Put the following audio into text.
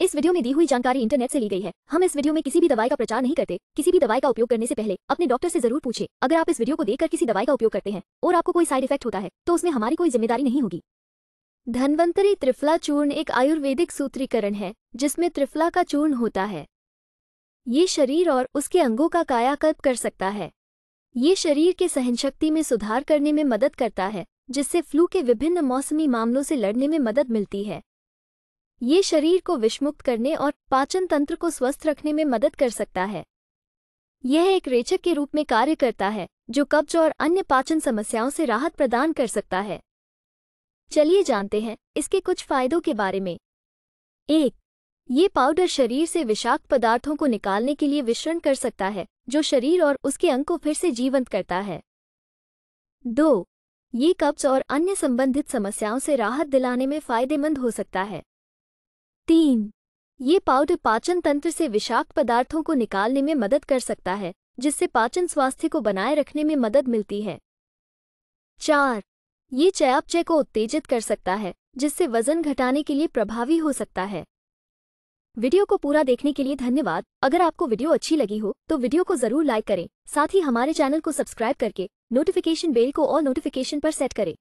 इस वीडियो में दी हुई जानकारी इंटरनेट से ली गई है हम इस वीडियो में किसी भी दवाई का प्रचार नहीं करते किसी भी दवाई का उपयोग करने से पहले अपने डॉक्टर से जरूर पूछे अगर आप इस वीडियो को देखकर किसी दवाई का उपयोग करते हैं और आपको कोई साइड इफेक्ट होता है तो उसमें हमारी कोई जिम्मेदारी नहीं होगी धनवंतरी त्रिफला चूर्ण एक आयुर्वेदिक सूत्रीकरण है जिसमें त्रिफला का चूर्ण होता है ये शरीर और उसके अंगों का कायाकल्प कर सकता है ये शरीर के सहनशक्ति में सुधार करने में मदद करता है जिससे फ्लू के विभिन्न मौसमी मामलों से लड़ने में मदद मिलती है ये शरीर को विषमुक्त करने और पाचन तंत्र को स्वस्थ रखने में मदद कर सकता है यह एक रेचक के रूप में कार्य करता है जो कब्ज और अन्य पाचन समस्याओं से राहत प्रदान कर सकता है चलिए जानते हैं इसके कुछ फायदों के बारे में एक ये पाउडर शरीर से विषाक्त पदार्थों को निकालने के लिए विश्रण कर सकता है जो शरीर और उसके अंग को फिर से जीवंत करता है दो ये कब्ज और अन्य संबंधित समस्याओं से राहत दिलाने में फायदेमंद हो सकता है तीन ये पाउडर पाचन तंत्र से विषाक्त पदार्थों को निकालने में मदद कर सकता है जिससे पाचन स्वास्थ्य को बनाए रखने में मदद मिलती है चार ये चयापचय को उत्तेजित कर सकता है जिससे वजन घटाने के लिए प्रभावी हो सकता है वीडियो को पूरा देखने के लिए धन्यवाद अगर आपको वीडियो अच्छी लगी हो तो वीडियो को जरूर लाइक करें साथ ही हमारे चैनल को सब्सक्राइब करके नोटिफिकेशन बेल को और नोटिफिकेशन पर सेट करें